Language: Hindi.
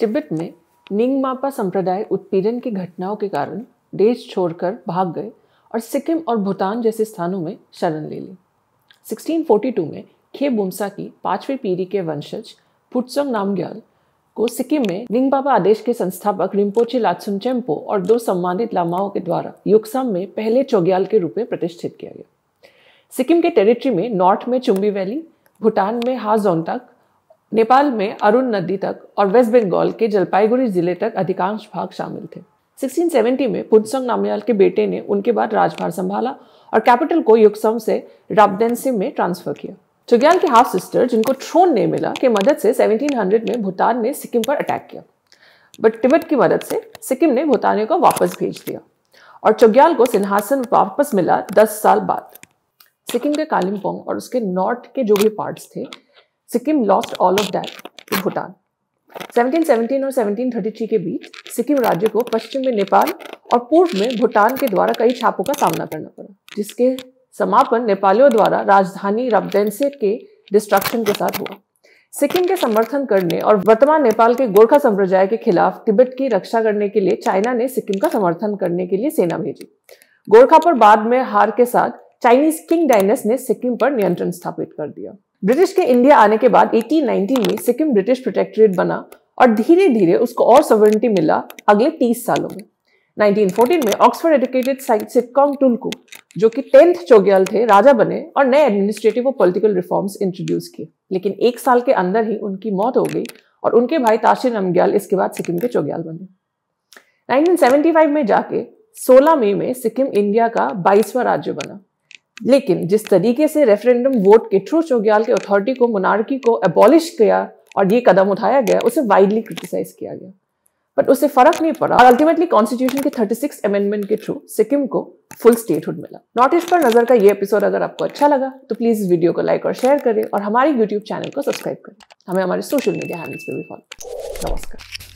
तिब्बत में निंगमापा संप्रदाय उत्पीड़न की घटनाओं के कारण देश छोड़कर भाग गए और सिक्किम और भूटान जैसे स्थानों में शरण ले ली 1642 में खे बुमसा की पांचवी पीढ़ी के वंशज फुटसोंग नामग्याल को सिक्किम में निंगमापा आदेश के संस्थापक रिम्पोची लाचुन चैम्पो और दो सम्मानित लामाओं के द्वारा युक्साम में पहले चौग्याल के रूप में प्रतिष्ठित किया गया सिक्किम के टेरिटरी में नॉर्थ में चुम्बी वैली भूटान में हाजोन तक नेपाल में अरुण नदी तक और वेस्ट बंगाल के जलपाईगुड़ी जिले तक अधिकांश भाग शामिल थे 1670 में पुनसंग नामयाल के बेटे ने उनके बाद राजभार संभाला और कैपिटल को युक्सम से राबदेनसिम में ट्रांसफर किया चुग्याल के हाफ सिस्टर जिनको थ्रोन नहीं मिला की मदद से 1700 में भूटान ने सिक्किम पर अटैक किया बट तिब्बत की मदद से सिक्किम ने भूटानियों को वापस भेज दिया और चुग्याल को सिंहासन वापस मिला दस साल बाद सिक्किम के कालिम्पोंग और उसके नॉर्थ के जो भी पार्ट्स थे Sikkim lost all of that to Bhutan 1717 और 1733 के बीच सिक्किम राज्य को पश्चिम में नेपाल और पूर्व में भूटान के द्वारा कई छापों का सामना करना पड़ा जिसके समापन नेपालियों द्वारा राजधानी रबदेंसे के डिस्ट्रक्शन के साथ हुआ सिक्किम के समर्थन करने और वर्तमान नेपाल के गोरखा संप्रदाय के खिलाफ तिब्बत की रक्षा करने के लिए चाइना ने सिक्किम का समर्थन करने के लिए सेना भेजी गोरखा पर बाद में हार के साथ चाइनीज किंग डायनेस ने सिक्किम पर नियंत्रण स्थापित कर दिया ब्रिटिश के इंडिया आने के बाद 1819 में सिक्किम ब्रिटिश प्रोटेक्टरेट बना और धीरे धीरे उसको और सवर्निटी मिला अगले 30 सालों में 1914 में ऑक्सफोर्ड एडुकेटेड सिटकॉम टुलको जो कि टेंथ चोग्याल थे राजा बने और नए एडमिनिस्ट्रेटिव और पॉलिटिकल रिफॉर्म्स इंट्रोड्यूस किए लेकिन एक साल के अंदर ही उनकी मौत हो गई और उनके भाई ताशिर नमग्याल इसके बाद सिक्किम के चोग्याल बने 1975 में जाके 16 मई में सिक्किम इंडिया का बाईसवा राज्य बना लेकिन जिस तरीके से रेफरेंडम वोट के थ्रू चौग्याल के अथॉरिटी को मोनार्की को एबॉलिश किया और ये कदम उठाया गया उसे वाइडली क्रिटिसाइज किया गया बट उससे फर्क नहीं पड़ा और अल्टीमेटली कॉन्स्टिट्यूशन के 36 अमेंडमेंट के थ्रू सिक्किम को फुल स्टेटहुड मिला नॉर्थ ईस्ट पर नजर का ये एपिसोड अगर आपको अच्छा लगा तो प्लीज इस वीडियो को लाइक और शेयर करें और हमारे यूट्यूब चैनल को सब्सक्राइब करें हमें हमारे सोशल मीडिया हैंडल्स पर भी फॉलो नमस्कार